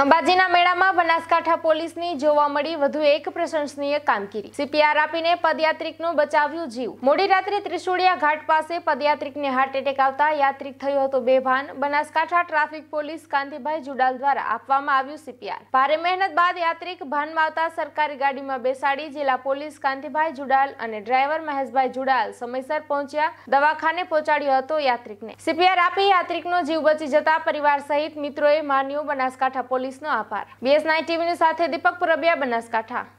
અંબાજીના મેળામાં બનાસકાંઠા પોલીસની જોવા મળી વધુ એક પ્રશંસનીય કામગીરી સીપીઆર આપીને પદયાત્રિકનું બચાવ્યું જીવ મોડી રાત્રે ત્રિશુળિયા ઘાટ પાસે પદયાત્રિકને હાર્ટ એટેક આવતા યાત્રિક થયો હતો બે ભાન બનાસકાંઠા ટ્રાફિક પોલીસ કાંતિભાઈ જુડાલ દ્વારા આપવામાં આવ્યું સીપીઆર ભારે મહેનત બાદ યાત્રિક ભાનમાં આવતા સરકારી ગાડીમાં બેસાડી જિલ્લા પોલીસ કાંતિભાઈ જુડાલ અને ડ્રાઈવર મહેશભાઈ જુડાલ સમયસર પહોંચ્યા દવાખાને પહોંચાડ્યો હતો યાત્રિકને સીપીઆર આપી યાત્રિકનો જીવ બચી જતા પરિવાર સહિત મિત્રોએ માન્યું બનાસકાંઠા પોલીસ પોલીસનો આભાર બીએસ નાઇન ટીવીની સાથે દીપક પુરબિયા બનાસકાંઠા